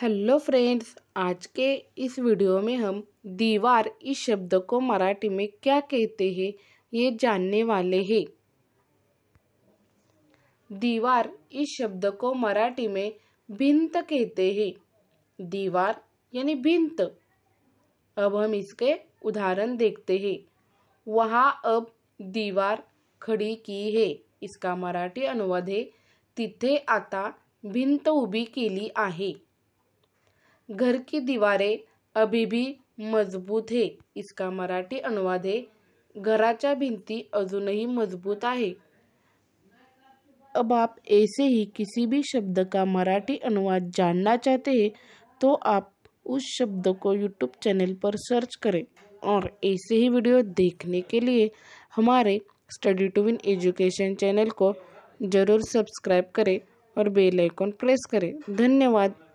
hello friends आज के इस वीडियो में हम दीवार इस शब्द को मराठी में क्या कहते हैं ये जानने वाले हैं दीवार इस शब्द को मराठी में भिंत कहते हैं दीवार यानी भिंत अब हम इसके उदाहरण देखते हैं वहाँ अब दीवार खड़ी की है इसका मराठी अनुवाद है तिथे आता भिंत उभी लिए है घर की दीवारें अभी भी मजबूत है इसका मराठी अनुवाद है घराच्या भिंती अजूनही मजबूत आहे अब आप ऐसे ही किसी भी शब्द का मराठी अनुवाद जानना चाहते हैं तो आप उस शब्द को यूट्यूब चैनल पर सर्च करें और ऐसे ही वीडियो देखने के लिए हमारे study to win education channel को ज़रूर सब्सक्राइब करें और बेल आइकन प्रेस करें धन्यवाद